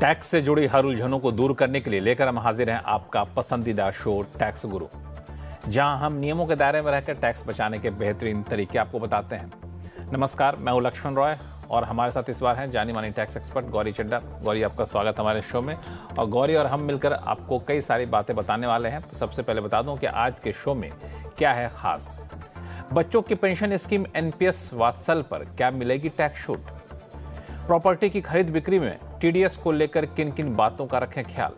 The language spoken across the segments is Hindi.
टैक्स से जुड़ी हर उलझनों को दूर करने के लिए लेकर हम हाजिर हैं आपका पसंदीदा शो टैक्स गुरु जहां हम नियमों के दायरे में रहकर टैक्स बचाने के बेहतरीन तरीके आपको बताते हैं नमस्कार मैं हूं लक्ष्मण रॉय और हमारे साथ इस बार हैं जानी मानी टैक्स एक्सपर्ट गौरी चड्डा गौरी आपका स्वागत हमारे शो में और गौरी और हम मिलकर आपको कई सारी बातें बताने वाले हैं तो सबसे पहले बता दूं कि आज के शो में क्या है खास बच्चों की पेंशन स्कीम एनपीएस वात्सल पर क्या मिलेगी टैक्स छूट प्रॉपर्टी की खरीद बिक्री में टीडीएस को लेकर किन किन बातों का रखें ख्याल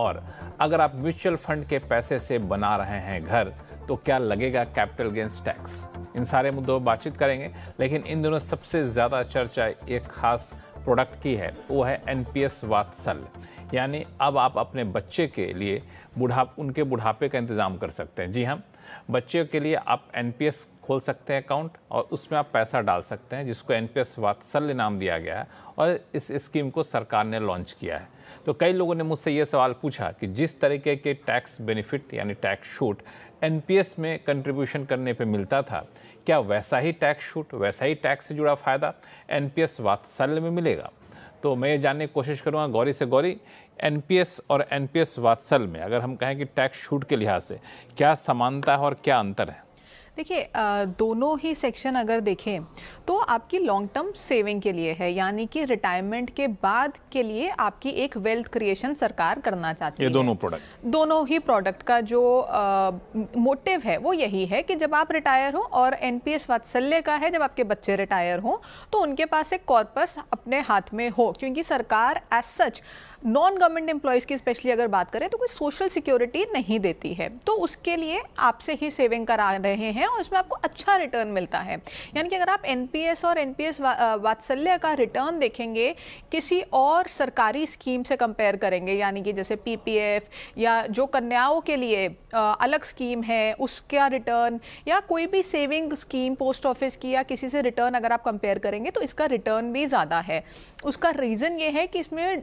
और अगर आप म्यूचुअल फंड के पैसे से बना रहे हैं घर तो क्या लगेगा कैपिटल गेंस टैक्स इन सारे मुद्दों पर बातचीत करेंगे लेकिन इन दोनों सबसे ज़्यादा चर्चा एक खास प्रोडक्ट की है वो है एन पी एस वात्सल्य यानी अब आप अपने बच्चे के लिए बुढ़ाप उनके बुढ़ापे का इंतज़ाम कर सकते हैं जी हाँ बच्चे के लिए आप एन खोल सकते हैं अकाउंट और उसमें आप पैसा डाल सकते हैं जिसको एन पी वात्सल्य नाम दिया गया है और इस स्कीम को सरकार ने लॉन्च किया है तो कई लोगों ने मुझसे ये सवाल पूछा कि जिस तरीके के टैक्स बेनिफिट यानी टैक्स छूट एन में कंट्रीब्यूशन करने पे मिलता था क्या वैसा ही टैक्स छूट वैसा ही टैक्स से जुड़ा फ़ायदा एन वात्सल्य में मिलेगा तो मैं ये जानने की कोशिश करूँगा गौरी से गौरी एनपीएस और एनपीएस वात्सल में अगर हम कहें कि टैक्स छूट के लिहाज से क्या समानता है और क्या अंतर है देखिए दोनों ही सेक्शन अगर देखें तो आपकी लॉन्ग टर्म सेविंग के लिए है यानी कि रिटायरमेंट के बाद के लिए आपकी एक वेल्थ क्रिएशन सरकार करना चाहती ये है दोनों प्रोडक्ट दोनों ही प्रोडक्ट का जो आ, मोटिव है वो यही है कि जब आप रिटायर हो और एनपीएस वात्सल्य का है जब आपके बच्चे रिटायर हों तो उनके पास एक कॉर्पस अपने हाथ में हो क्योंकि सरकार as such non government employees की स्पेशली अगर बात करें तो कोई सोशल सिक्योरिटी नहीं देती है तो उसके लिए आपसे ही सेविंग करा रहे हैं और उसमें आपको अच्छा रिटर्न मिलता है यानी कि अगर आप एन और एन पी वात्सल्य का रिटर्न देखेंगे किसी और सरकारी स्कीम से कंपेयर करेंगे यानी कि जैसे पी या जो कन्याओं के लिए अलग स्कीम है उसका रिटर्न या कोई भी सेविंग स्कीम पोस्ट ऑफिस की या किसी से रिटर्न अगर आप कंपेयर करेंगे तो इसका रिटर्न भी ज़्यादा है उसका रीज़न ये है कि इसमें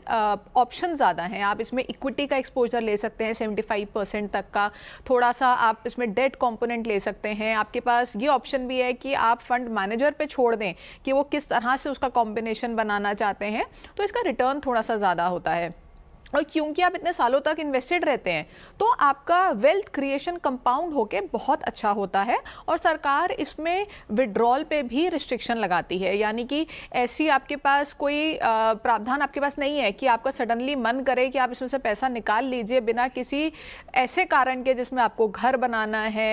ऑप्शन ज़्यादा हैं आप इसमें इक्विटी का एक्सपोजर ले सकते हैं 75 परसेंट तक का थोड़ा सा आप इसमें डेट कंपोनेंट ले सकते हैं आपके पास ये ऑप्शन भी है कि आप फंड मैनेजर पे छोड़ दें कि वो किस तरह से उसका कॉम्बिनेशन बनाना चाहते हैं तो इसका रिटर्न थोड़ा सा ज़्यादा होता है और क्योंकि आप इतने सालों तक इन्वेस्टेड रहते हैं तो आपका वेल्थ क्रिएशन कंपाउंड होके बहुत अच्छा होता है और सरकार इसमें विड्रॉल पे भी रिस्ट्रिक्शन लगाती है यानी कि ऐसी आपके पास कोई प्रावधान आपके पास नहीं है कि आपका सडनली मन करे कि आप इसमें से पैसा निकाल लीजिए बिना किसी ऐसे कारण के जिसमें आपको घर बनाना है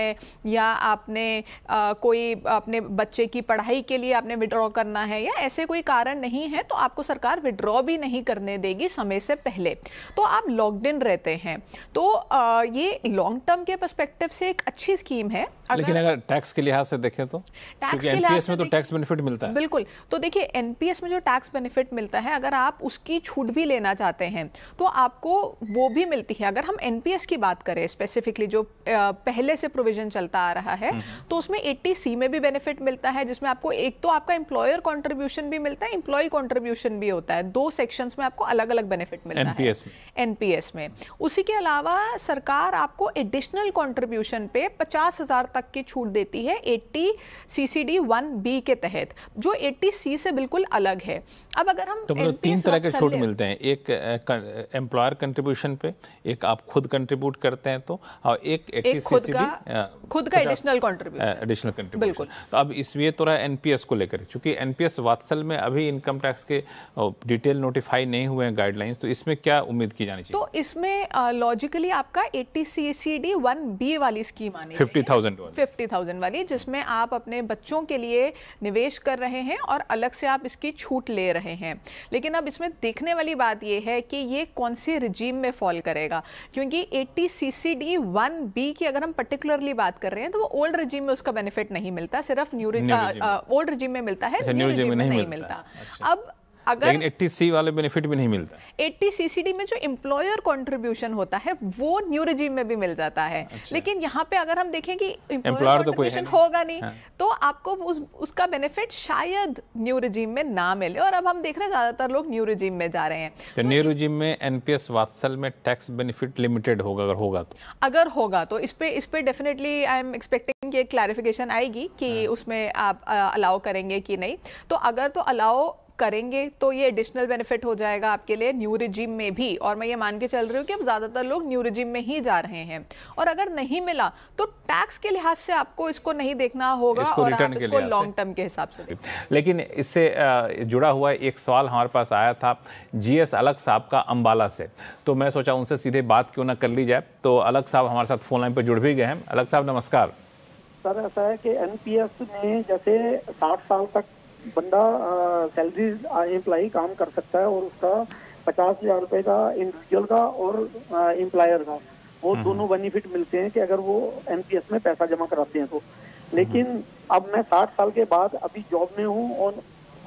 या आपने आ, कोई अपने बच्चे की पढ़ाई के लिए आपने विड्रॉ करना है या ऐसे कोई कारण नहीं है तो आपको सरकार विड्रॉ भी नहीं करने देगी समय से पहले तो आप लॉकड इन रहते हैं तो आ, ये लॉन्ग टर्म के परस्पेक्टिव से एक अच्छी स्कीम है अगर लेकिन अगर टैक्स के लिहाज से देखें तो टैक्स में तो टैक्स बेनिफिट मिलता है बिल्कुल तो देखिए एनपीएस में जो टैक्स बेनिफिट मिलता है अगर आप उसकी छूट भी लेना चाहते हैं तो आपको वो भी मिलती है अगर हम एनपीएस की बात करें स्पेसिफिकली जो पहले से प्रोविजन चलता आ रहा है हम्म। तो उसमें एट्टी सी में भी बेनिफिट मिलता है जिसमें आपको एक तो आपका एम्प्लॉयर कॉन्ट्रीब्यूशन भी मिलता है एम्प्लॉय कॉन्ट्रीब्यूशन भी होता है दो सेक्शन में आपको अलग अलग बेनिफिट मिलता है एनपीएस में उसी के अलावा सरकार आपको एडिशनल कंट्रीब्यूशन पे पचास हज़ार तक की छूट देती है एट्टी सीसीडी वन बी के तहत जो एट्टी सी से बिल्कुल अलग है अब अगर हम तो मतलब तीन तरह के छूट मिलते हैं एक एम्प्लॉयर कंट्रीब्यूशन पे एक आप खुद कंट्रीब्यूट करते हैं तो और एक, खुद का एडिशनल कंट्रीब्यूशन एडिशनल कंट्रीब्यूशन बिल्कुल तो अब इसलिए तो रहा एनपीएस को लेकर क्योंकि एनपीएस वात्सल में अभी इनकम टैक्स के डिटेल नोटिफाई नहीं हुए हैं गाइडलाइंस तो इसमें क्या उम्मीद की जानी चाहिए तो इसमें लॉजिकली आपका eighty C C D one B वाली स्कीम आनी फिफ्टी थाउजेंड फिफ्टी थाउजेंड वाली जिसमें आप अपने बच्चों के लिए निवेश कर रहे हैं और अलग से आप इसकी छूट ले रहे हैं लेकिन अब इसमें देखने वाली बात यह है कि ये कौन सी रिजीम में फॉल करेगा क्योंकि eighty C C D one B की अगर हम पर्टिकुलरली बात कर रहे हैं तो वो ओल्ड रिजीम में उसका बेनिफिट नहीं मिलता सिर्फ न्यू ओल्ड रिजीम में मिलता है न्यू अच्छा, रिजीम में नहीं मिलता अच्छा। अब अगर लेकिन 80 सी वाले बेनिफिट भी नहीं मिलता 80 सीसीडी में जो एम्प्लॉयर कंट्रीब्यूशन होता है वो न्यू रिजीम में भी मिल जाता है अच्छा। लेकिन यहाँ पे अगर हम देखें कि एम्प्लॉयर तो कोई होगा नहीं हाँ। तो आपको उस, उसका बेनिफिट शायद न्यू रिजीम में ना मिले और अब हम देख रहे हैं ज्यादातर लोग न्यू रिजीम में जा रहे हैं तो, तो न्यू रिजीम में एनपीएस वात्सल में टैक्स बेनिफिट लिमिटेड होगा अगर होगा तो अगर होगा तो इस पे इस पे डेफिनेटली आई एम एक्सपेक्टिंग कि एक क्लैरिफिकेशन आएगी कि हाँ। उसमें आप अलाउ करेंगे कि नहीं तो अगर तो अलाउ करेंगे तो ये एडिशनल बेनिफिट हो जाएगा आपके लिए न्यू रिजिम में भी और मैं ये मान के चल रही हूँ कि अब ज़्यादातर लोग न्यू रिजिम में ही जा रहे हैं और अगर नहीं मिला तो टैक्स के लिहाज से आपको इसको नहीं देखना होगा इसको और आप इसको लॉन्ग टर्म के हिसाब से लेकिन इससे जुड़ा हुआ एक सवाल हमारे पास आया था जीएस अलग साहब का अम्बाला से तो मैं सोचा उनसे सीधे बात क्यों ना कर ली जाए तो अलग साहब हमारे साथ फोन लाइन पर जुड़ भी गए हैं अलग साहब नमस्कार सर ऐसा है कि एनपीएस ने जैसे साठ साल तक बंदा सैलरी एम्प्लाई काम कर सकता है और उसका पचास हजार रुपए का इंडिविजुअल का और एम्प्लायर का वो हम्म। दोनों बेनिफिट मिलते हैं कि अगर वो एम में पैसा जमा कराते हैं तो हम्म। लेकिन अब मैं साठ साल के बाद अभी जॉब में हूँ और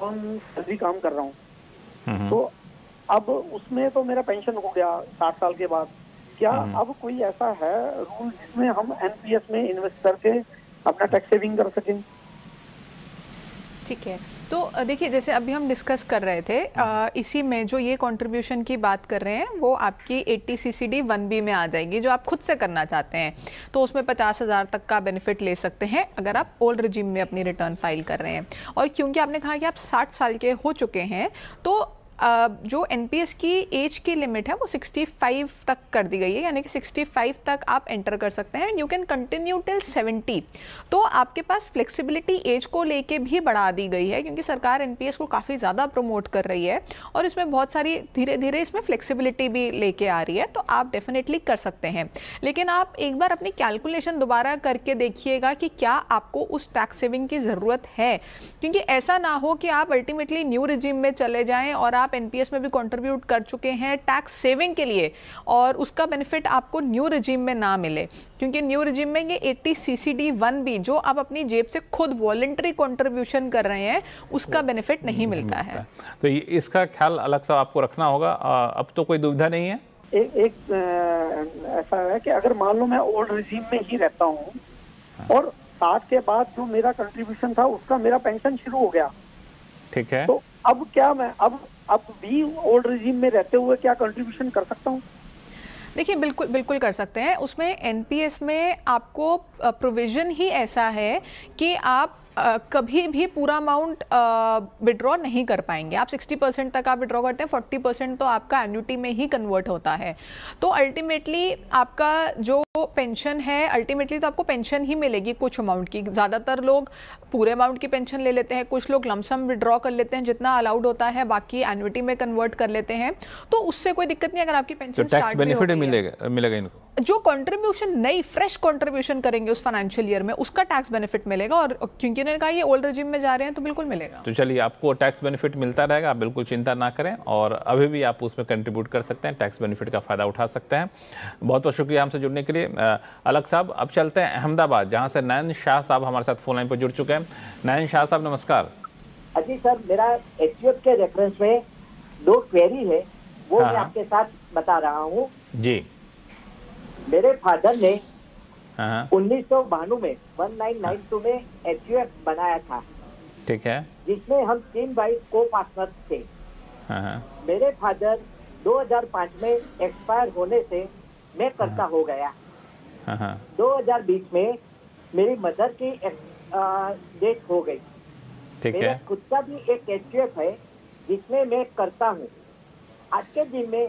सैलरी काम कर रहा हूँ हम्म। तो अब उसमें तो मेरा पेंशन हो गया साठ साल के बाद क्या अब कोई ऐसा है रूल जिसमें हम एनपीएस में इन्वेस्ट करके अपना टैक्स सेविंग कर सकें ठीक है तो देखिए जैसे अभी हम डिस्कस कर रहे थे आ, इसी में जो ये कंट्रीब्यूशन की बात कर रहे हैं वो आपकी T C C D one B में आ जाएगी जो आप खुद से करना चाहते हैं तो उसमें पचास हज़ार तक का बेनिफिट ले सकते हैं अगर आप ओल्ड रिजिम में अपनी रिटर्न फाइल कर रहे हैं और क्योंकि आपने कहा कि आप साठ साल के हो चुके हैं तो जो एन की एज की लिमिट है वो 65 तक कर दी गई है यानी कि 65 तक आप एंटर कर सकते हैं and you can continue till 70 तो आपके पास फ्लेक्सिबिलिटी एज को लेके भी बढ़ा दी गई है क्योंकि सरकार एन को काफ़ी ज़्यादा प्रमोट कर रही है और इसमें बहुत सारी धीरे धीरे इसमें फ्लेक्सिबिलिटी भी लेके आ रही है तो आप डेफिनेटली कर सकते हैं लेकिन आप एक बार अपनी कैलकुलेशन दोबारा करके देखिएगा कि क्या आपको उस टैक्स सेविंग की ज़रूरत है क्योंकि ऐसा ना हो कि आप अल्टीमेटली न्यू रिजीम में चले जाएँ और आप आप एनपीएस में भी कंट्रीब्यूट कर चुके हैं टैक्स सेविंग के लिए और उसका बेनिफिट आपको न्यू रजीम में ना मिले क्योंकि न्यू रजीम में ये 80 सीसीडी वन बी जो आप अपनी जेब से खुद वॉलेंट्री कंट्रीब्यूशन कर रहे हैं उसका बेनिफिट नहीं मिलता है तो इसका ख्याल अलग सा आपको रखना होगा अब तो कोई दुविधा नहीं है एक एक ऐसा है कि अगर मान लो मैं ओल्ड रिजीम में ही रहता हूँ हाँ। और साठ के बाद जो मेरा कंट्रीब्यूशन था उसका मेरा पेंशन शुरू हो गया ठीक है तो अब क्या मैं अब अब भी ओल्ड रिजीम में रहते हुए क्या कंट्रीब्यूशन कर सकता हूँ देखिए बिल्कुल बिल्कुल कर सकते हैं उसमें एनपीएस में आपको प्रोविज़न ही ऐसा है कि आप कभी भी पूरा अमाउंट विड्रॉ नहीं कर पाएंगे आप 60 परसेंट तक आप विड्रॉ करते हैं 40 परसेंट तो आपका एन्यूटी में ही कन्वर्ट होता है तो अल्टीमेटली आपका जो पेंशन है अल्टीमेटली तो आपको पेंशन ही मिलेगी कुछ अमाउंट की ज़्यादातर लोग पूरे अमाउंट की पेंशन ले लेते हैं कुछ लोग लमसम विड्रॉ कर लेते हैं जितना अलाउड होता है बाकी एन्यूटी में कन्वर्ट कर लेते हैं तो उससे कोई दिक्कत नहीं अगर आपकी पेंशन तो टैक्स बेनिफिट मिलेगा मिलेगा इनको जो कंट्रीब्यूशन नई फ्रेश कंट्रीब्यूशन करेंगे उस फाइनेंशियल ईयर में उसका टैक्स बेनिफिट मिलेगा और क्योंकि उन्होंने कहा ये ओल्ड रिजिम में जा रहे हैं तो बिल्कुल मिलेगा तो चलिए आपको टैक्स बेनिफिट मिलता रहेगा आप बिल्कुल चिंता ना करें और अभी भी आप उसमें कंट्रीब्यूट कर सकते हैं टैक्स बेनिफिट का फ़ायदा उठा सकते हैं बहुत बहुत शुक्रिया हमसे जुड़ने के लिए अलग साहब अब चलते हैं अहमदाबाद जहाँ से नयन शाह साहब हमारे साथ फोन लाइन पर जुड़ चुके हैं नयन शाह साहब नमस्कार अजी हाँ सर मेरा एच के रेफरेंस में दो क्वेरी है वो मैं हाँ। आपके साथ बता रहा हूँ जी मेरे फादर ने हाँ, हाँ। उन्नीस सौ बानवे में वन नाइन नाइन टू में एच बनाया था ठीक है जिसमें हम तीन भाई को पार्टनर थे हाँ, मेरे फादर 2005 में एक्सपायर होने से मैं करता हो गया 2020 में मेरी मदर की डेथ हो गई ठीक है खुद का भी एक एच है जिसमें मैं करता हूँ आज के दिन में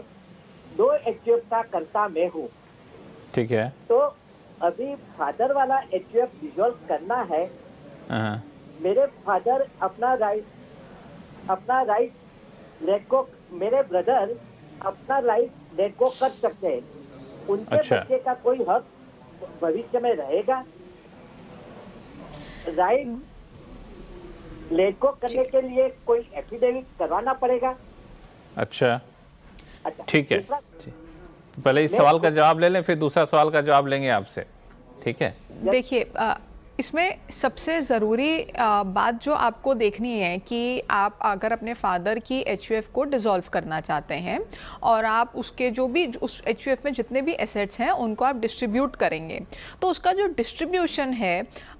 दो एच का करता मैं हूँ ठीक है तो अभी फादर वाला एच डिजोल्व करना है हाँ। मेरे फादर अपना राइट अपना राइट लेग को मेरे ब्रदर अपना राइट लेग को कर सकते हैं उनके अच्छा। बच्चे का कोई हक भविष्य में रहेगा राइट लेग को करने के लिए कोई एफिडेविट करवाना पड़ेगा अच्छा अच्छा ठीक है पहले इस सवाल का तो- जवाब ले लें फिर दूसरा सवाल का जवाब लेंगे आपसे ठीक है देखिए इसमें सबसे ज़रूरी बात जो आपको देखनी है कि आप अगर अपने फादर की एच को डिज़ोल्व करना चाहते हैं और आप उसके जो भी उस एच में जितने भी एसेट्स हैं उनको आप डिस्ट्रीब्यूट करेंगे तो उसका जो डिस्ट्रीब्यूशन है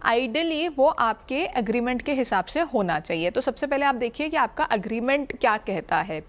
आइडियली वो आपके एग्रीमेंट के हिसाब से होना चाहिए तो सबसे पहले आप देखिए कि आपका अग्रीमेंट क्या कहता है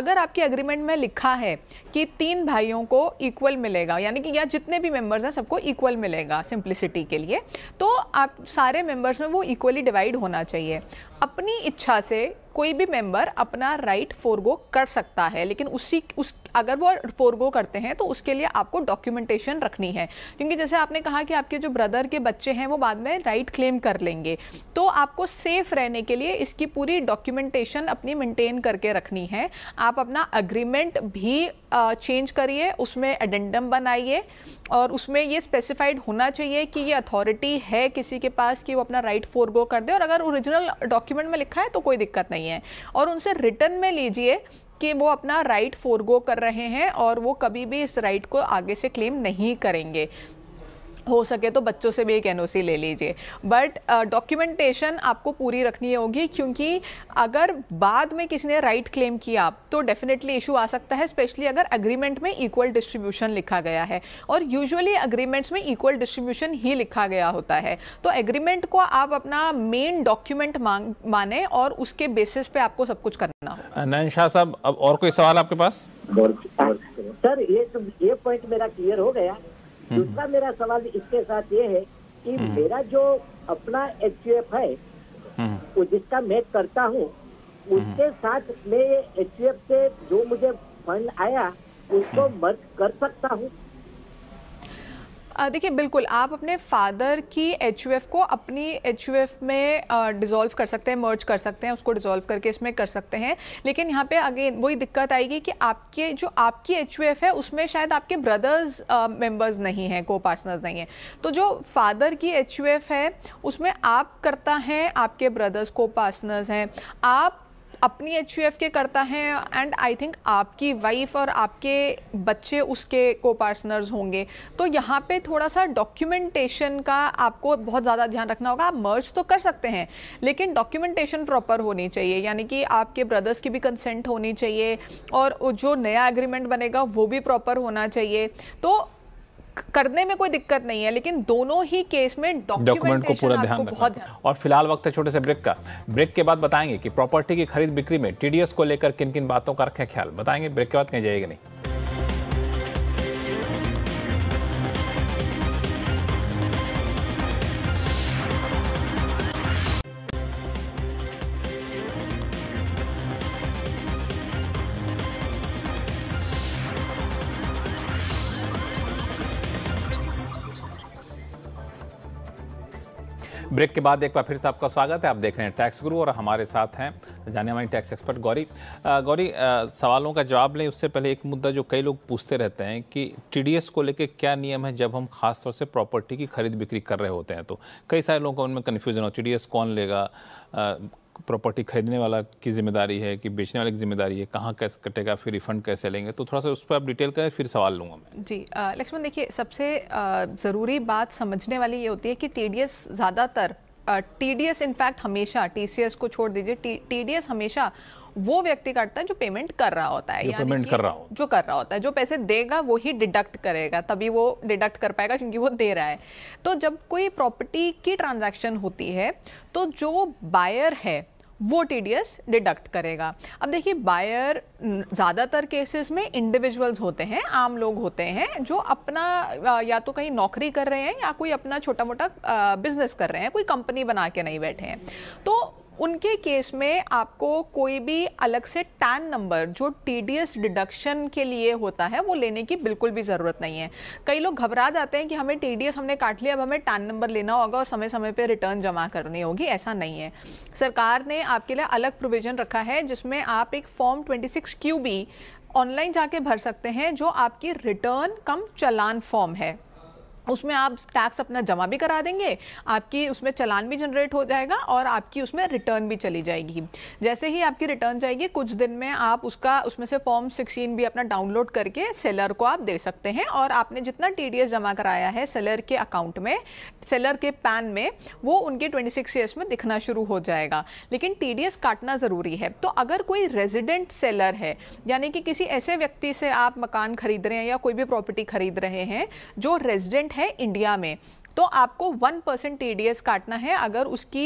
अगर आपके अग्रीमेंट में लिखा है कि तीन भाइयों को इक्वल मिलेगा यानी कि या जितने भी मेम्बर्स हैं सबको इक्वल मिलेगा सिंप्लिसिटी के लिए तो आप सारे मेंबर्स में वो इक्वली डिवाइड होना चाहिए अपनी इच्छा से कोई भी मेंबर अपना राइट फोरगो कर सकता है लेकिन उसी उस अगर वो फोरगो करते हैं तो उसके लिए आपको डॉक्यूमेंटेशन रखनी है क्योंकि जैसे आपने कहा कि आपके जो ब्रदर के बच्चे हैं वो बाद में राइट क्लेम कर लेंगे तो आपको सेफ रहने के लिए इसकी पूरी डॉक्यूमेंटेशन अपनी मेंटेन करके रखनी है आप अपना अग्रीमेंट भी चेंज करिए उसमें एडेंडम बनाइए और उसमें ये स्पेसिफाइड होना चाहिए कि ये अथॉरिटी है किसी के पास कि वो अपना राइट फोरगो कर दे और अगर ओरिजिनल डॉक्यूमेंट में लिखा है तो कोई दिक्कत नहीं है और उनसे रिटर्न में लीजिए कि वो अपना राइट फोरगो कर रहे हैं और वो कभी भी इस राइट को आगे से क्लेम नहीं करेंगे हो सके तो बच्चों से भी एक एन ले लीजिए बट डॉक्यूमेंटेशन uh, आपको पूरी रखनी होगी क्योंकि अगर बाद में किसी ने राइट क्लेम किया आप तो डेफिनेटली इशू आ सकता है स्पेशली अगर अग्रीमेंट में इक्वल डिस्ट्रीब्यूशन लिखा गया है और यूजुअली अग्रीमेंट्स में इक्वल डिस्ट्रीब्यूशन ही लिखा गया होता है तो एग्रीमेंट को आप अपना मेन डॉक्यूमेंट माने और उसके बेसिस पे आपको सब कुछ करना हो uh, नयन शाह साहब अब और कोई सवाल आपके पास सर ये ये पॉइंट मेरा क्लियर हो गया हम्म। दूसरा मेरा सवाल इसके साथ ये है कि हम्म। मेरा जो अपना एच है हम्म। वो जिसका मैं करता हूँ उसके साथ मैं एच से जो मुझे फंड आया उसको मर्ज कर सकता हूँ देखिए बिल्कुल आप अपने फादर की एच को अपनी एच में डिज़ोल्व कर सकते हैं मर्ज कर सकते हैं उसको डिज़ोल्व करके इसमें कर सकते हैं लेकिन यहाँ पे अगेन वही दिक्कत आएगी कि आपके जो आपकी एच है उसमें शायद आपके ब्रदर्स मेंबर्स नहीं हैं को पार्टनर्स नहीं हैं तो जो फादर की एच है उसमें आप करता हैं आपके ब्रदर्स को पार्टनर्स हैं आप अपनी एच के करता है एंड आई थिंक आपकी वाइफ और आपके बच्चे उसके को पार्टनर्स होंगे तो यहाँ पे थोड़ा सा डॉक्यूमेंटेशन का आपको बहुत ज़्यादा ध्यान रखना होगा आप मर्ज तो कर सकते हैं लेकिन डॉक्यूमेंटेशन प्रॉपर होनी चाहिए यानी कि आपके ब्रदर्स की भी कंसेंट होनी चाहिए और जो नया एग्रीमेंट बनेगा वो भी प्रॉपर होना चाहिए तो करने में कोई दिक्कत नहीं है लेकिन दोनों ही केस में डॉक्यूमेंट को पूरा ध्यान रखना और फिलहाल वक्त है छोटे से ब्रेक का ब्रेक के बाद बताएंगे कि प्रॉपर्टी की खरीद बिक्री में टीडीएस को लेकर किन किन बातों का रखें ख्याल बताएंगे ब्रेक के बाद कहीं जाएगा नहीं ब्रेक के बाद एक बार फिर से आपका स्वागत है आप देख रहे हैं टैक्स गुरु और हमारे साथ हैं जाने मानी टैक्स एक्सपर्ट गौरी गौरी सवालों का जवाब लें उससे पहले एक मुद्दा जो कई लोग पूछते रहते हैं कि टी को लेकर क्या नियम है जब हम खासतौर से प्रॉपर्टी की खरीद बिक्री कर रहे होते हैं तो कई सारे लोगों का उनमें कन्फ्यूजन हो टी कौन लेगा प्रॉपर्टी खरीदने वाला की जिम्मेदारी है कि बेचने वाले की जिम्मेदारी है कहाँ कैसे कटेगा फिर रिफंड कैसे लेंगे तो थोड़ा सा उस पर आप डिटेल करें फिर सवाल लूँगा मैं जी लक्ष्मण देखिए सबसे ज़रूरी बात समझने वाली ये होती है कि टी ज़्यादातर टी डी इनफैक्ट हमेशा टी को छोड़ दीजिए टी हमेशा वो व्यक्ति काटता है जो पेमेंट कर रहा होता है पेमेंट कर रहा हो जो कर रहा होता है जो पैसे देगा वो ही डिडक्ट करेगा तभी वो डिडक्ट कर पाएगा क्योंकि वो दे रहा है तो जब कोई प्रॉपर्टी की ट्रांजैक्शन होती है तो जो बायर है वो टी डिडक्ट करेगा अब देखिए बायर ज़्यादातर केसेस में इंडिविजुअल्स होते हैं आम लोग होते हैं जो अपना या तो कहीं नौकरी कर रहे हैं या कोई अपना छोटा मोटा बिजनेस कर रहे हैं कोई कंपनी बना के नहीं बैठे हैं तो उनके केस में आपको कोई भी अलग से टैन नंबर जो टी डिडक्शन के लिए होता है वो लेने की बिल्कुल भी ज़रूरत नहीं है कई लोग घबरा जाते हैं कि हमें टी हमने काट लिया अब हमें टैन नंबर लेना होगा और समय समय पर रिटर्न जमा करनी होगी ऐसा नहीं है सरकार ने आपके लिए अलग प्रोविज़न रखा है जिसमें आप एक form twenty six Q B online जाके भर सकते हैं जो आपकी रिटर्न कम चलान फॉर्म है उसमें आप टैक्स अपना जमा भी करा देंगे आपकी उसमें चलान भी जनरेट हो जाएगा और आपकी उसमें रिटर्न भी चली जाएगी जैसे ही आपकी रिटर्न जाएगी कुछ दिन में आप उसका उसमें से फॉर्म सिक्सटीन भी अपना डाउनलोड करके सेलर को आप दे सकते हैं और आपने जितना टी जमा कराया है सेलर के अकाउंट में सेलर के पैन में वो उनके ट्वेंटी सिक्स ईयर्स में दिखना शुरू हो जाएगा लेकिन टी काटना ज़रूरी है तो अगर कोई रेजिडेंट सेलर है यानी कि किसी ऐसे व्यक्ति से आप मकान खरीद रहे हैं या कोई भी प्रॉपर्टी खरीद रहे हैं जो रेजिडेंट है इंडिया में तो आपको वन परसेंट टी काटना है अगर उसकी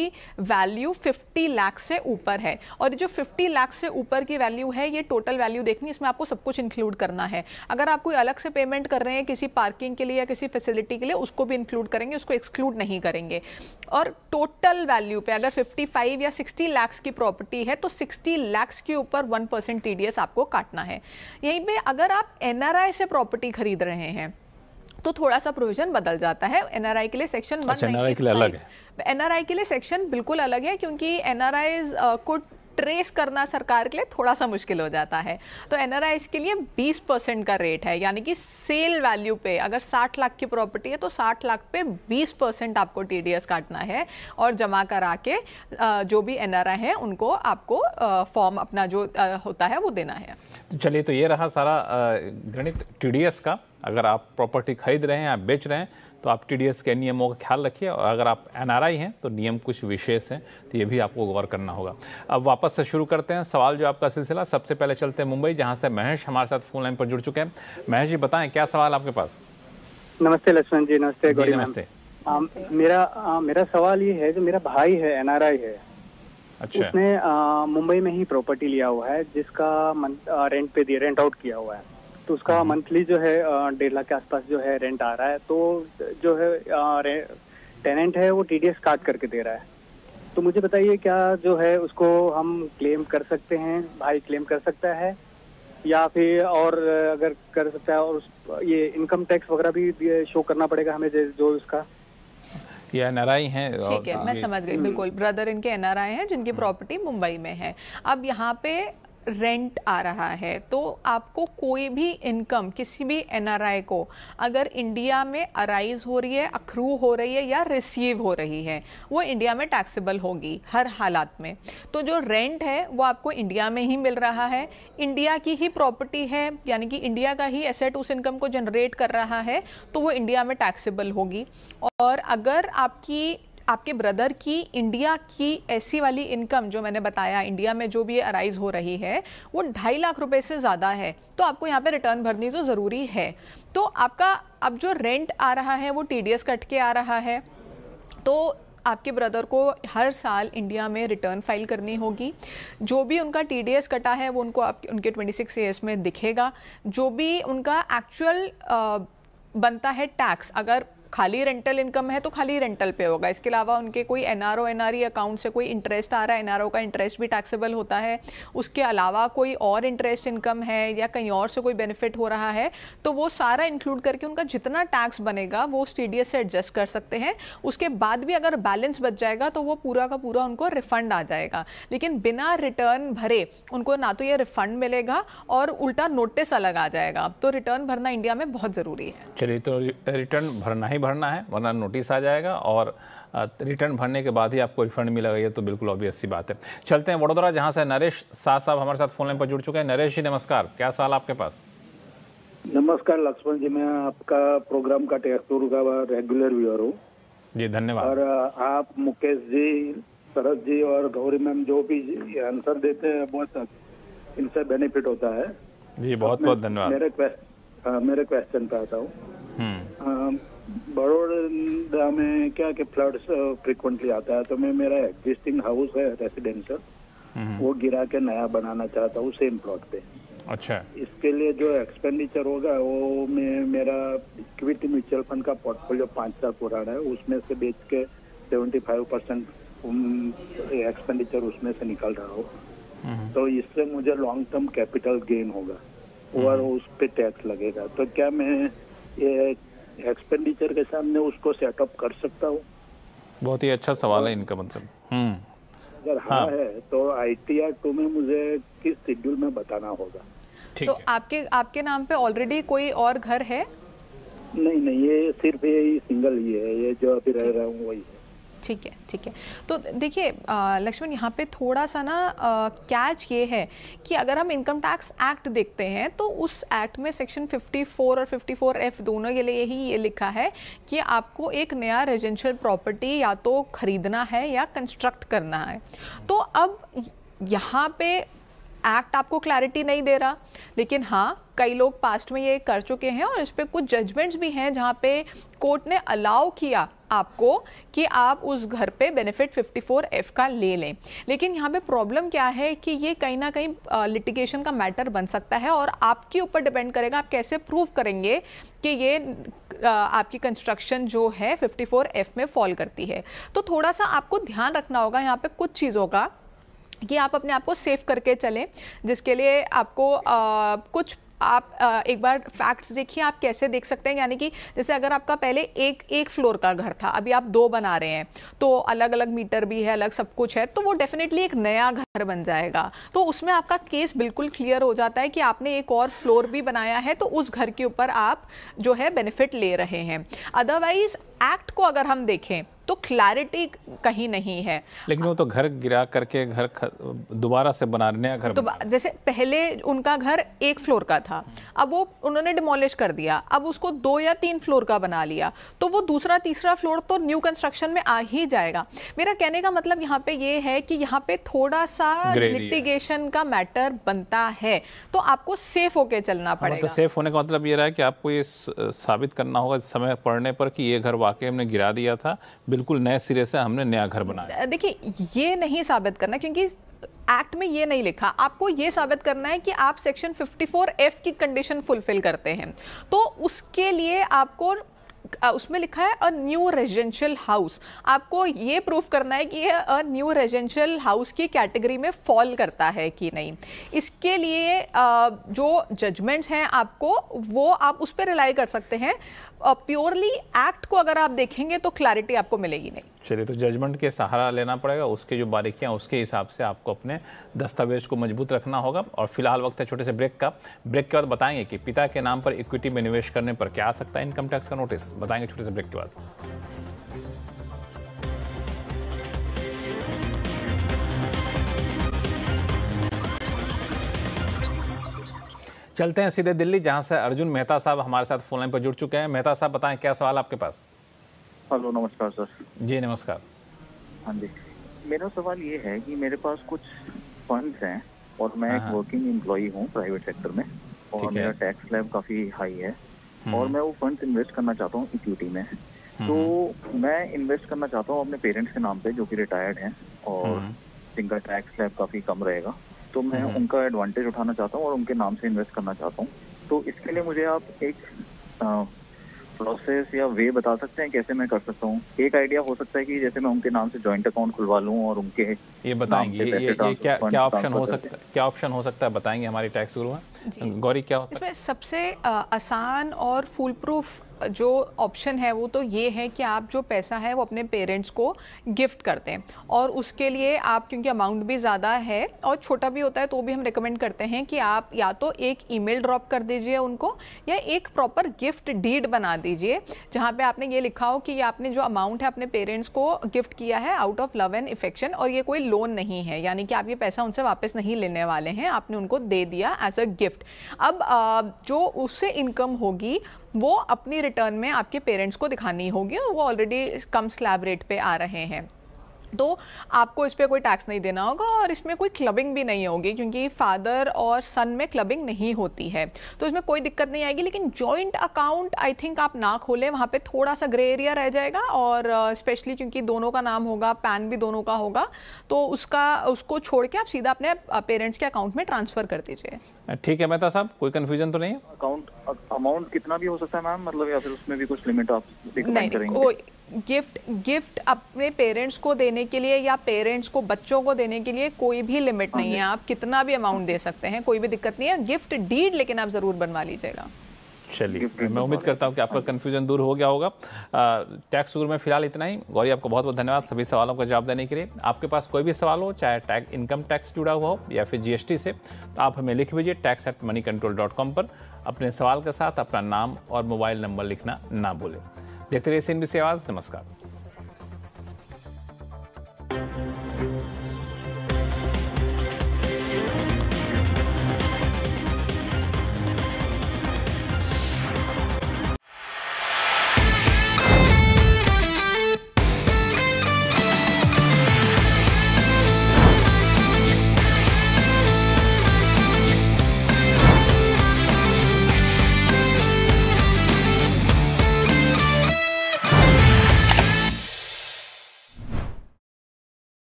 वैल्यू 50 लाख से ऊपर है और जो 50 लाख से ऊपर की वैल्यू है ये टोटल वैल्यू देखनी इसमें आपको सब कुछ इंक्लूड करना है अगर आप कोई अलग से पेमेंट कर रहे हैं किसी पार्किंग के लिए या किसी फैसिलिटी के लिए उसको भी इंक्लूड करेंगे उसको एक्सक्लूड नहीं करेंगे और टोटल वैल्यू पे अगर 55 या 60 लाख की प्रॉपर्टी है तो 60 लाख के ऊपर 1% परसेंट आपको काटना है यहीं पे अगर आप एनआरआई से प्रॉपर्टी खरीद रहे हैं तो थोड़ा सा प्रोविजन बदल जाता है एनआरआई के लिए सेक्शन अच्छा, एनआरआई के लिए अलग है एनआरआई के लिए सेक्शन बिल्कुल अलग है क्योंकि एनआरआई को ट्रेस करना सरकार के लिए थोड़ा सा मुश्किल हो जाता है तो एन के लिए 20 परसेंट का रेट है यानी कि सेल वैल्यू पे अगर 60 लाख की प्रॉपर्टी है तो 60 लाख पे 20 परसेंट आपको टी काटना है और जमा करा के जो भी एन है उनको आपको फॉर्म अपना जो होता है वो देना है तो चलिए तो ये रहा सारा गणित टीडीएस का अगर आप प्रॉपर्टी खरीद रहे हैं या बेच रहे हैं तो आप टीडीएस के नियमों का ख्याल रखिए और अगर आप एनआरआई हैं तो नियम कुछ विशेष हैं तो ये भी आपको गौर करना होगा अब वापस से शुरू करते हैं सवाल जो आपका सिलसिला सबसे पहले चलते हैं मुंबई जहाँ से महेश हमारे साथ फोन लाइन पर जुड़ चुके हैं महेश जी बताएं क्या सवाल आपके पास नमस्ते लक्ष्मण जी नमस्ते नमस्ते मेरा मेरा सवाल ये है जो मेरा भाई है एनआरआई है अच्छा। उसने मुंबई में ही प्रॉपर्टी लिया हुआ है जिसका रेंट पे दिया रेंट आउट किया हुआ है तो उसका मंथली हम्म। जो है डेढ़ लाख के आसपास जो है रेंट आ रहा है तो जो है टेनेंट है वो टीडीएस काट करके दे रहा है तो मुझे बताइए क्या जो है उसको हम क्लेम कर सकते हैं भाई क्लेम कर सकता है या फिर और अगर कर सकता है और ये इनकम टैक्स वगैरह भी शो करना पड़ेगा हमें जो उसका ये आई है ठीक है मैं समझ गई हम्म। बिल्कुल ब्रदर इनके एनआरआई है जिनकी हम्म। प्रॉपर्टी मुंबई में है अब यहाँ पे रेंट आ रहा है तो आपको कोई भी इनकम किसी भी एन को अगर इंडिया में अराइज हो रही है अक्रू हो रही है या रिसीव हो रही है वो इंडिया में टैक्सेबल होगी हर हालात में तो जो रेंट है वो आपको इंडिया में ही मिल रहा है इंडिया की ही प्रॉपर्टी है यानी कि इंडिया का ही एसेट उस इनकम को जनरेट कर रहा है तो वो इंडिया में टैक्सेबल होगी और अगर आपकी आपके ब्रदर की इंडिया की ऐसी वाली इनकम जो मैंने बताया इंडिया में जो भी अराइज हो रही है वो ढाई लाख रुपए से ज़्यादा है तो आपको यहाँ पे रिटर्न भरनी तो ज़रूरी है तो आपका अब जो रेंट आ रहा है वो टी कट के आ रहा है तो आपके ब्रदर को हर साल इंडिया में रिटर्न फाइल करनी होगी जो भी उनका टी कटा है वो उनको आप उनके 26 सिक्स ईयर्स में दिखेगा जो भी उनका एक्चुअल बनता है टैक्स अगर खाली रेंटल इनकम है तो खाली रेंटल पे होगा इसके अलावा उनके कोई एन आर ओ अकाउंट से कोई इंटरेस्ट आ रहा है एन का इंटरेस्ट भी टैक्सेबल होता है उसके अलावा कोई और इंटरेस्ट इनकम है या कहीं और से कोई बेनिफिट हो रहा है तो वो सारा इंक्लूड करके उनका जितना टैक्स बनेगा वो उस टी से एडजस्ट कर सकते हैं उसके बाद भी अगर बैलेंस बच जाएगा तो वो पूरा का पूरा उनको रिफंड आ जाएगा लेकिन बिना रिटर्न भरे उनको ना तो ये रिफंड मिलेगा और उल्टा नोटिस अलग आ जाएगा तो रिटर्न भरना इंडिया में बहुत ज़रूरी है चलिए तो रिटर्न भरना ही नहीं भरना है वरना नोटिस आ जाएगा और रिटर्न भरने के बाद ही आपको रिफंड मिलेगा ये तो बिल्कुल ऑब्वियस सी बात है चलते हैं वडोदरा जहाँ से नरेश शाह साहब हमारे साथ फोन लाइन पर जुड़ चुके हैं नरेश जी नमस्कार क्या साल आपके पास नमस्कार लक्ष्मण जी मैं आपका प्रोग्राम का टेस्तूर का रेगुलर व्यूअर हूँ जी धन्यवाद और आप मुकेश जी शरद जी और गौरी मैम जो भी आंसर देते हैं बहुत इनसे बेनिफिट होता है जी बहुत बहुत धन्यवाद मेरे क्वेश्चन मेरे क्वेश्चन पे आता हूँ बड़ोड़ा में क्या कि फ्लड्स फ्रिक्वेंटली आता है तो मैं मेरा एग्जिस्टिंग हाउस है रेसिडेंशियल हम्म। वो गिरा के नया बनाना चाहता हूँ सेम प्लॉट पे अच्छा इसके लिए जो एक्सपेंडिचर होगा वो मैं मेरा इक्विटी म्यूचुअल फंड का पोर्टफोलियो पाँच साल पुराना है उसमें से बेच के सेवेंटी फाइव परसेंट एक्सपेंडिचर उसमें से निकल रहा हो हम्म। तो इससे मुझे लॉन्ग टर्म कैपिटल गेन होगा और हम्म। उस पर टैक्स लगेगा तो क्या मैं ये एक्सपेंडिचर के सामने उसको सेटअप कर सकता हूँ बहुत ही अच्छा सवाल है इनका मतलब हम्म। अगर हाँ, हाँ, है तो आई टी आर टू में मुझे किस शेड्यूल में बताना होगा तो आपके आपके नाम पे ऑलरेडी कोई और घर है नहीं नहीं ये सिर्फ ये सिंगल ही है ये जो अभी रह रहा हूँ वही है ठीक है ठीक है तो देखिए लक्ष्मण यहाँ पे थोड़ा सा ना कैच ये है कि अगर हम इनकम टैक्स एक्ट देखते हैं तो उस एक्ट में सेक्शन 54 और 54 एफ दोनों के लिए ही ये लिखा है कि आपको एक नया रेजिडेंशियल प्रॉपर्टी या तो खरीदना है या कंस्ट्रक्ट करना है तो अब यहाँ पे एक्ट आपको क्लैरिटी नहीं दे रहा लेकिन हाँ कई लोग पास्ट में ये कर चुके हैं और इस पर कुछ जजमेंट्स भी हैं जहाँ पे कोर्ट ने अलाउ किया आपको कि आप उस घर पे बेनिफिट एफ का ले लें लेकिन यहाँ पे प्रॉब्लम क्या है कि ये कहीं ना कहीं लिटिगेशन का मैटर बन सकता है और आपके ऊपर डिपेंड करेगा आप कैसे प्रूव करेंगे कि ये आपकी कंस्ट्रक्शन जो है एफ में फॉल करती है तो थोड़ा सा आपको ध्यान रखना होगा यहाँ पे कुछ चीज़ों का कि आप अपने आप को सेफ करके चलें जिसके लिए आपको आ, कुछ आप एक बार फैक्ट्स देखिए आप कैसे देख सकते हैं यानी कि जैसे अगर आपका पहले एक एक फ्लोर का घर था अभी आप दो बना रहे हैं तो अलग अलग मीटर भी है अलग सब कुछ है तो वो डेफिनेटली एक नया घर बन जाएगा तो उसमें आपका केस बिल्कुल क्लियर हो जाता है कि आपने एक और फ्लोर भी बनाया है तो उस घर के ऊपर आप जो है बेनिफिट ले रहे हैं अदरवाइज एक्ट को अगर हम देखें तो क्लैरिटी कहीं नहीं है लेकिन वो तो घर गिरा करके घर दोबारा से बना नया घर तो जैसे पहले उनका घर एक फ्लोर का था अब वो उन्होंने डिमोलिश कर दिया अब उसको दो या तीन फ्लोर का बना लिया तो वो दूसरा तीसरा फ्लोर तो न्यू कंस्ट्रक्शन में आ ही जाएगा मेरा कहने का मतलब यहाँ पे ये है कि यहाँ पे थोड़ा सा लिटिगेशन का मैटर बनता है तो आपको सेफ होके चलना हाँ, मतलब पड़ेगा मतलब सेफ होने का मतलब ये रहा है कि आपको ये साबित करना होगा समय पड़ने पर कि ये घर वाकई हमने गिरा दिया था बिल्कुल नए सिरे से हमने नया घर बनाया देखिए ये नहीं साबित करना क्योंकि एक्ट में ये नहीं लिखा आपको ये साबित करना है कि आप सेक्शन 54 एफ की कंडीशन फुलफिल करते हैं तो उसके लिए आपको उसमें लिखा है अ न्यू रेजिडेंशियल हाउस आपको ये प्रूफ करना है कि यह अ न्यू रेजिडेंशियल हाउस की कैटेगरी में फॉल करता है कि नहीं इसके लिए जो जजमेंट्स हैं आपको वो आप उस पर रिलाई कर सकते हैं प्योरली एक्ट को अगर आप देखेंगे तो क्लैरिटी आपको मिलेगी नहीं चलिए तो जजमेंट के सहारा लेना पड़ेगा उसके जो बारीकियां उसके हिसाब से आपको अपने दस्तावेज को मजबूत रखना होगा और फिलहाल वक्त है छोटे से ब्रेक का ब्रेक के बाद बताएंगे कि पिता के नाम पर इक्विटी में निवेश करने पर क्या आ सकता है इनकम टैक्स का नोटिस बताएंगे छोटे से ब्रेक के बाद चलते हैं सीधे दिल्ली जहां से अर्जुन मेहता साहब हमारे साथ फोन लाइन पर जुड़ चुके हैं मेहता साहब बताएं क्या सवाल आपके पास हेलो नमस्कार सर जी नमस्कार हाँ जी मेरा सवाल ये है कि मेरे पास कुछ फंड्स हैं और मैं हाँ, एक वर्किंग हाँ। एम्प्लॉई हूँ प्राइवेट सेक्टर में और मेरा टैक्स लैब काफ़ी हाई है हम्म। और मैं वो फंड्स इन्वेस्ट करना चाहता हूँ इक्विटी में हम्म। तो मैं इन्वेस्ट करना चाहता हूँ अपने पेरेंट्स के नाम पे जो कि रिटायर्ड हैं और हम्म। जिनका टैक्स लैब काफ़ी कम रहेगा तो मैं हम्म, हम्म। उनका एडवांटेज उठाना चाहता हूँ और उनके नाम से इन्वेस्ट करना चाहता हूँ तो इसके लिए मुझे आप एक प्रोसेस या वे बता सकते हैं कैसे मैं कर सकता हूँ एक आइडिया हो सकता है कि जैसे मैं उनके नाम से ज्वाइंट अकाउंट खुलवा लूँ और उनके ये बताएंगे ये, ये, ये क्या क्या ऑप्शन हो सकता है क्या ऑप्शन हो सकता है बताएंगे हमारी टैक्स गुरु हैं गौरी क्या होता है इसमें सबसे आसान और फुल प्रूफ जो ऑप्शन है वो तो ये है कि आप जो पैसा है वो अपने पेरेंट्स को गिफ्ट करते हैं और उसके लिए आप क्योंकि अमाउंट भी ज़्यादा है और छोटा भी होता है तो भी हम रिकमेंड करते हैं कि आप या तो एक ईमेल ड्रॉप कर दीजिए उनको या एक प्रॉपर गिफ्ट डीड बना दीजिए जहाँ पर आपने ये लिखा हो कि आपने जो अमाउंट है अपने पेरेंट्स को गिफ्ट किया है out of love and affection और ये कोई लोन नहीं है यानी कि आप ये पैसा उनसे वापस नहीं लेने वाले हैं आपने उनको दे दिया एज अ गिफ्ट अब जो उससे इनकम होगी वो अपनी रिटर्न में आपके पेरेंट्स को दिखानी होगी और वो ऑलरेडी कम स्लैब रेट पे आ रहे हैं तो आपको इस पर कोई टैक्स नहीं देना होगा और इसमें कोई क्लबिंग भी नहीं होगी क्योंकि फादर और सन में क्लबिंग नहीं होती है तो इसमें कोई दिक्कत नहीं आएगी लेकिन जॉइंट अकाउंट आई थिंक आप ना खोलें वहाँ पे थोड़ा सा ग्रे एरिया रह जाएगा और स्पेशली uh, क्योंकि दोनों का नाम होगा पैन भी दोनों का होगा तो उसका उसको छोड़ के आप सीधा अपने पेरेंट्स uh, के अकाउंट में ट्रांसफ़र कर दीजिए ठीक है मेहता साहब कोई कन्फ्यूजन तो नहीं है अकाउंट अमाउंट कितना भी हो सकता है मैम मतलब या फिर उसमें भी कुछ लिमिट आप नहीं करेंगे गिफ्ट गिफ्ट अपने पेरेंट्स को देने के लिए या पेरेंट्स को बच्चों को देने के लिए कोई भी लिमिट हाँ नहीं है आप कितना भी अमाउंट दे सकते हैं कोई भी दिक्कत नहीं है गिफ्ट डीड लेकिन आप ज़रूर बनवा लीजिएगा चलिए मैं उम्मीद करता हूँ कि आपका कन्फ्यूजन दूर हो गया होगा टैक्स टूर में फिलहाल इतना ही गौरी आपको बहुत बहुत धन्यवाद सभी सवालों का जवाब देने के लिए आपके पास कोई भी सवाल हो चाहे टैक्स इनकम टैक्स जुड़ा हुआ हो या फिर जीएसटी से तो आप हमें लिख भेजिए tax at money control dot com पर अपने सवाल के साथ अपना नाम और मोबाइल नंबर लिखना ना भूलें देखते रहिए सी आवाज़ नमस्कार